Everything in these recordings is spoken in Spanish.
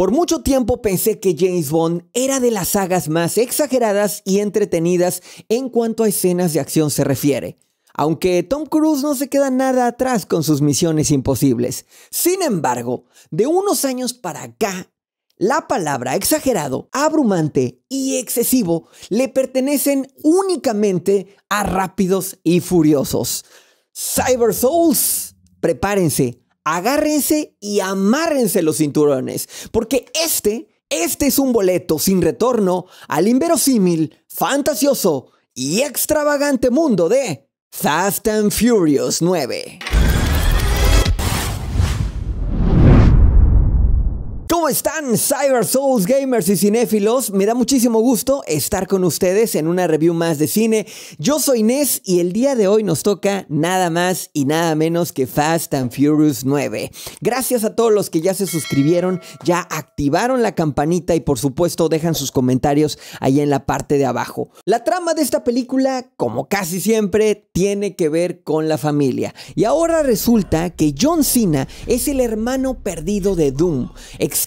Por mucho tiempo pensé que James Bond era de las sagas más exageradas y entretenidas en cuanto a escenas de acción se refiere. Aunque Tom Cruise no se queda nada atrás con sus misiones imposibles. Sin embargo, de unos años para acá, la palabra exagerado, abrumante y excesivo le pertenecen únicamente a rápidos y furiosos. Cyber Souls, prepárense, agárrense y amárrense los cinturones, porque este, este es un boleto sin retorno al inverosímil, fantasioso y extravagante mundo de Fast and Furious 9. ¿Cómo están Cyber Souls gamers y cinéfilos? Me da muchísimo gusto estar con ustedes en una review más de cine. Yo soy Inés y el día de hoy nos toca nada más y nada menos que Fast and Furious 9. Gracias a todos los que ya se suscribieron, ya activaron la campanita y por supuesto dejan sus comentarios ahí en la parte de abajo. La trama de esta película, como casi siempre, tiene que ver con la familia. Y ahora resulta que John Cena es el hermano perdido de Doom.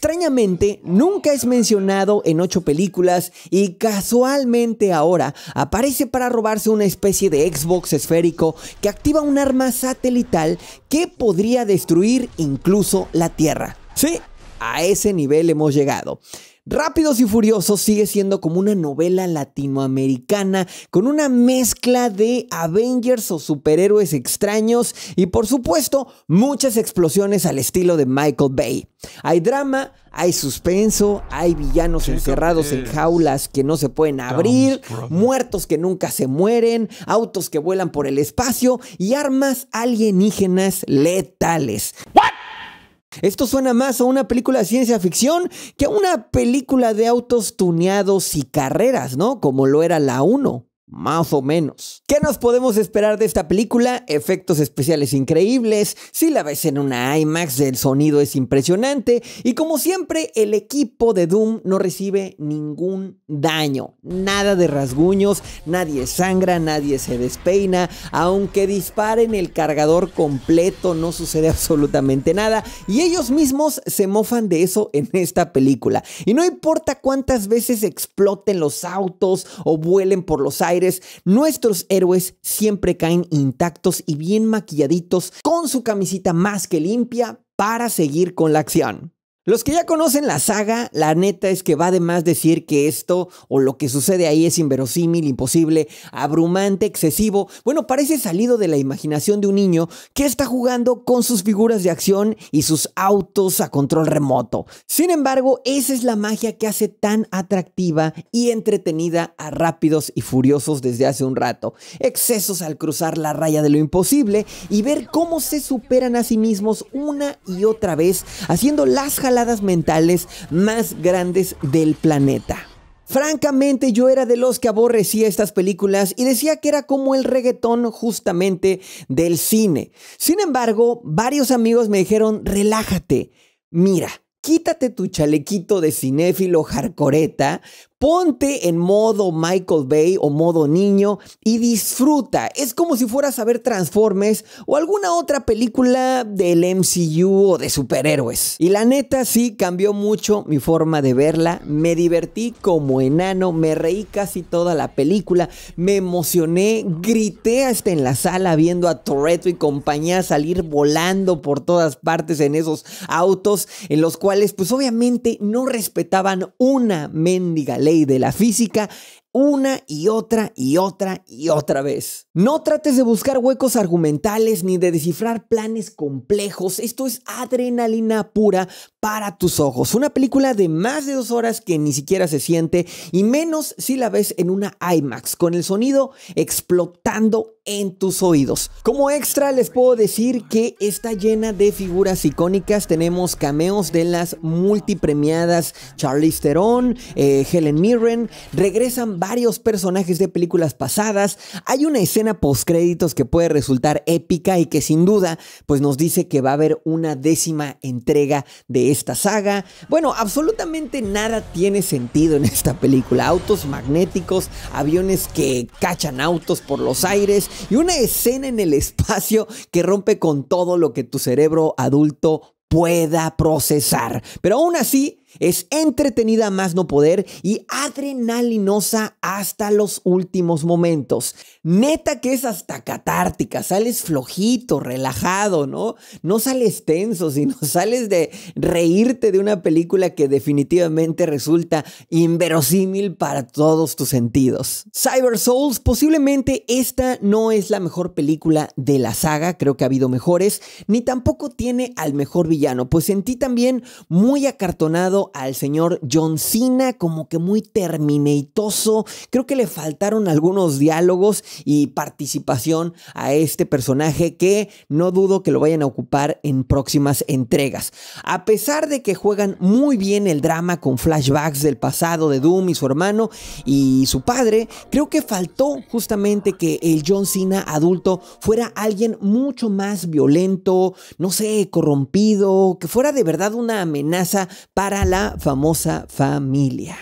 Extrañamente, nunca es mencionado en ocho películas y casualmente ahora aparece para robarse una especie de Xbox esférico que activa un arma satelital que podría destruir incluso la Tierra. Sí, a ese nivel hemos llegado. Rápidos y Furiosos sigue siendo como una novela latinoamericana con una mezcla de Avengers o superhéroes extraños y por supuesto muchas explosiones al estilo de Michael Bay. Hay drama, hay suspenso, hay villanos encerrados en jaulas que no se pueden abrir, muertos que nunca se mueren, autos que vuelan por el espacio y armas alienígenas letales. Esto suena más a una película de ciencia ficción que a una película de autos tuneados y carreras, ¿no? Como lo era la 1. Más o menos. ¿Qué nos podemos esperar de esta película? Efectos especiales increíbles, si la ves en una IMAX el sonido es impresionante y como siempre el equipo de Doom no recibe ningún daño, nada de rasguños, nadie sangra, nadie se despeina, aunque disparen el cargador completo no sucede absolutamente nada y ellos mismos se mofan de eso en esta película. Y no importa cuántas veces exploten los autos o vuelen por los aires, nuestros héroes siempre caen intactos y bien maquilladitos con su camisita más que limpia para seguir con la acción. Los que ya conocen la saga, la neta es que va de más decir que esto o lo que sucede ahí es inverosímil, imposible, abrumante, excesivo. Bueno, parece salido de la imaginación de un niño que está jugando con sus figuras de acción y sus autos a control remoto. Sin embargo, esa es la magia que hace tan atractiva y entretenida a Rápidos y Furiosos desde hace un rato. Excesos al cruzar la raya de lo imposible y ver cómo se superan a sí mismos una y otra vez, haciendo las mentales más grandes del planeta. Francamente yo era de los que aborrecía estas películas y decía que era como el reggaetón justamente del cine. Sin embargo, varios amigos me dijeron, relájate, mira, quítate tu chalequito de cinéfilo jarcoreta, Ponte en modo Michael Bay o modo niño y disfruta. Es como si fueras a ver Transformers o alguna otra película del MCU o de superhéroes. Y la neta sí cambió mucho mi forma de verla. Me divertí como enano, me reí casi toda la película, me emocioné, grité hasta en la sala viendo a Toretto y compañía salir volando por todas partes en esos autos en los cuales pues obviamente no respetaban una mendiga ley y de la física una y otra y otra y otra vez. No trates de buscar huecos argumentales ni de descifrar planes complejos. Esto es adrenalina pura para tus ojos. Una película de más de dos horas que ni siquiera se siente y menos si la ves en una IMAX con el sonido explotando en tus oídos. Como extra les puedo decir que está llena de figuras icónicas. Tenemos cameos de las multipremiadas Charlize Theron, eh, Helen Mirren. Regresan varios personajes de películas pasadas, hay una escena postcréditos que puede resultar épica y que sin duda pues nos dice que va a haber una décima entrega de esta saga. Bueno, absolutamente nada tiene sentido en esta película. Autos magnéticos, aviones que cachan autos por los aires y una escena en el espacio que rompe con todo lo que tu cerebro adulto pueda procesar. Pero aún así, es entretenida más no poder y adrenalinosa hasta los últimos momentos. Neta que es hasta catártica, sales flojito, relajado, ¿no? No sales tenso, sino sales de reírte de una película que definitivamente resulta inverosímil para todos tus sentidos. Cyber Souls, posiblemente esta no es la mejor película de la saga, creo que ha habido mejores, ni tampoco tiene al mejor villano, pues sentí también muy acartonado al señor John Cena como que muy terminitoso Creo que le faltaron algunos diálogos y participación a este personaje que no dudo que lo vayan a ocupar en próximas entregas. A pesar de que juegan muy bien el drama con flashbacks del pasado de Doom y su hermano y su padre, creo que faltó justamente que el John Cena adulto fuera alguien mucho más violento, no sé, corrompido, que fuera de verdad una amenaza para la la famosa familia.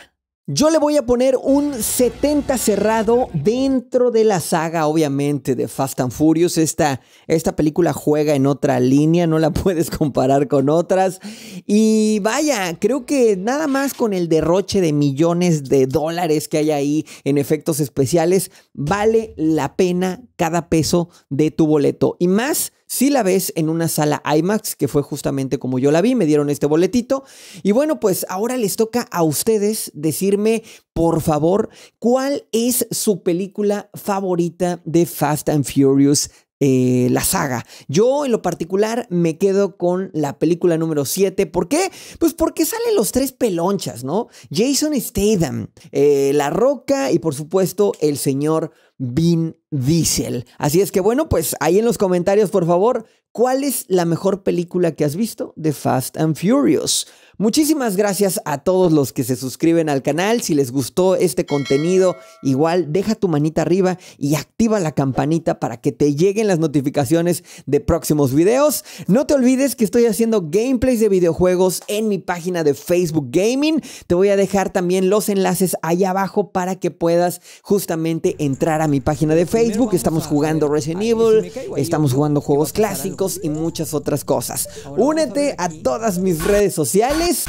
Yo le voy a poner un 70 cerrado dentro de la saga, obviamente, de Fast and Furious. Esta, esta película juega en otra línea, no la puedes comparar con otras. Y vaya, creo que nada más con el derroche de millones de dólares que hay ahí en efectos especiales, vale la pena cada peso de tu boleto. Y más si la ves en una sala IMAX, que fue justamente como yo la vi, me dieron este boletito. Y bueno, pues ahora les toca a ustedes decirme, por favor, cuál es su película favorita de Fast and Furious eh, la saga. Yo en lo particular me quedo con la película número 7. ¿Por qué? Pues porque salen los tres pelonchas, ¿no? Jason Statham, eh, La Roca y por supuesto el señor Bin Diesel. Así es que bueno, pues ahí en los comentarios, por favor, ¿Cuál es la mejor película que has visto de Fast and Furious? Muchísimas gracias a todos los que se suscriben al canal. Si les gustó este contenido, igual deja tu manita arriba y activa la campanita para que te lleguen las notificaciones de próximos videos. No te olvides que estoy haciendo gameplays de videojuegos en mi página de Facebook Gaming. Te voy a dejar también los enlaces ahí abajo para que puedas justamente entrar a mi página de Facebook. Estamos jugando Resident Evil, estamos jugando juegos clásicos y muchas otras cosas. Únete a todas mis redes sociales.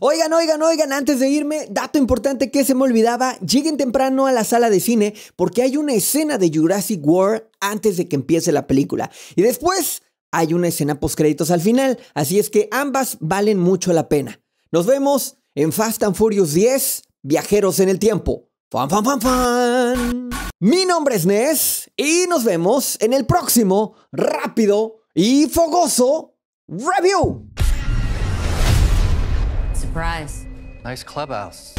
Oigan, oigan, oigan, antes de irme, dato importante que se me olvidaba, lleguen temprano a la sala de cine porque hay una escena de Jurassic World antes de que empiece la película. Y después hay una escena post créditos al final, así es que ambas valen mucho la pena. Nos vemos en Fast and Furious 10, Viajeros en el Tiempo. Fan, fan, fan, fan. Mi nombre es Nes y nos vemos en el próximo rápido y fogoso review. Surprise. Nice clubhouse.